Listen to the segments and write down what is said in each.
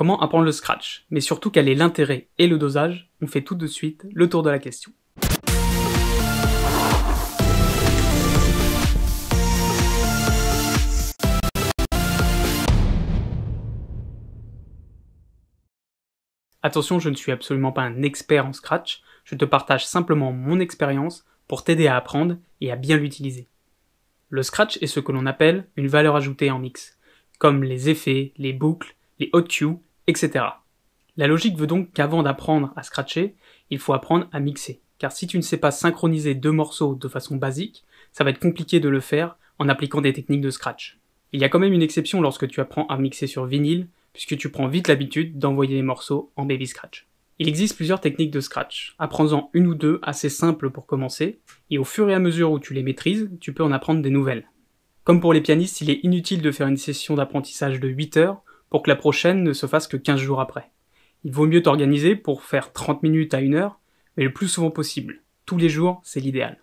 Comment apprendre le scratch, mais surtout quel est l'intérêt et le dosage On fait tout de suite le tour de la question. Attention, je ne suis absolument pas un expert en Scratch, je te partage simplement mon expérience pour t'aider à apprendre et à bien l'utiliser. Le Scratch est ce que l'on appelle une valeur ajoutée en mix, comme les effets, les boucles, les hot cues la logique veut donc qu'avant d'apprendre à scratcher, il faut apprendre à mixer. Car si tu ne sais pas synchroniser deux morceaux de façon basique, ça va être compliqué de le faire en appliquant des techniques de scratch. Il y a quand même une exception lorsque tu apprends à mixer sur vinyle, puisque tu prends vite l'habitude d'envoyer les morceaux en baby scratch. Il existe plusieurs techniques de scratch. Apprends-en une ou deux assez simples pour commencer, et au fur et à mesure où tu les maîtrises, tu peux en apprendre des nouvelles. Comme pour les pianistes, il est inutile de faire une session d'apprentissage de 8 heures, pour que la prochaine ne se fasse que 15 jours après. Il vaut mieux t'organiser pour faire 30 minutes à 1 heure, mais le plus souvent possible. Tous les jours, c'est l'idéal.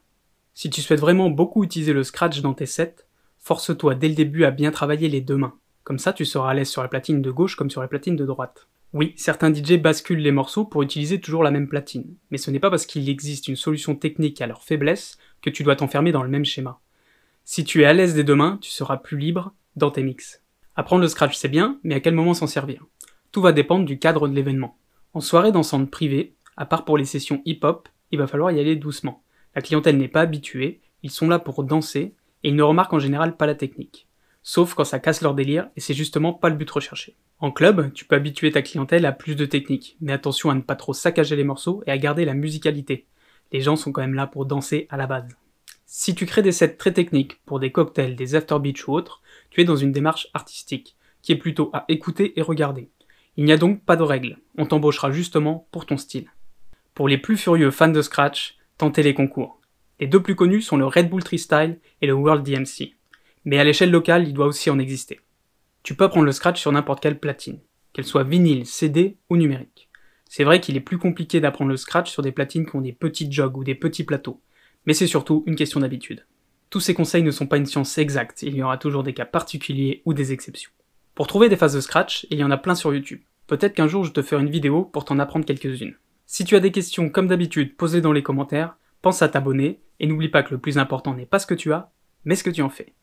Si tu souhaites vraiment beaucoup utiliser le scratch dans tes sets, force-toi dès le début à bien travailler les deux mains. Comme ça, tu seras à l'aise sur la platine de gauche comme sur la platine de droite. Oui, certains DJ basculent les morceaux pour utiliser toujours la même platine, mais ce n'est pas parce qu'il existe une solution technique à leur faiblesse que tu dois t'enfermer dans le même schéma. Si tu es à l'aise des deux mains, tu seras plus libre dans tes mix. Apprendre le scratch c'est bien, mais à quel moment s'en servir Tout va dépendre du cadre de l'événement. En soirée centre privé, à part pour les sessions hip-hop, il va falloir y aller doucement. La clientèle n'est pas habituée, ils sont là pour danser, et ils ne remarquent en général pas la technique. Sauf quand ça casse leur délire, et c'est justement pas le but recherché. En club, tu peux habituer ta clientèle à plus de techniques, mais attention à ne pas trop saccager les morceaux et à garder la musicalité. Les gens sont quand même là pour danser à la base. Si tu crées des sets très techniques pour des cocktails, des after beach ou autres, dans une démarche artistique, qui est plutôt à écouter et regarder. Il n'y a donc pas de règles, on t'embauchera justement pour ton style. Pour les plus furieux fans de Scratch, tentez les concours. Les deux plus connus sont le Red Bull Freestyle et le World DMC. Mais à l'échelle locale, il doit aussi en exister. Tu peux prendre le Scratch sur n'importe quelle platine, qu'elle soit vinyle, CD ou numérique. C'est vrai qu'il est plus compliqué d'apprendre le Scratch sur des platines qui ont des petits jogs ou des petits plateaux, mais c'est surtout une question d'habitude. Tous ces conseils ne sont pas une science exacte, il y aura toujours des cas particuliers ou des exceptions. Pour trouver des phases de scratch, il y en a plein sur YouTube. Peut-être qu'un jour je te ferai une vidéo pour t'en apprendre quelques-unes. Si tu as des questions, comme d'habitude, posées dans les commentaires, pense à t'abonner, et n'oublie pas que le plus important n'est pas ce que tu as, mais ce que tu en fais.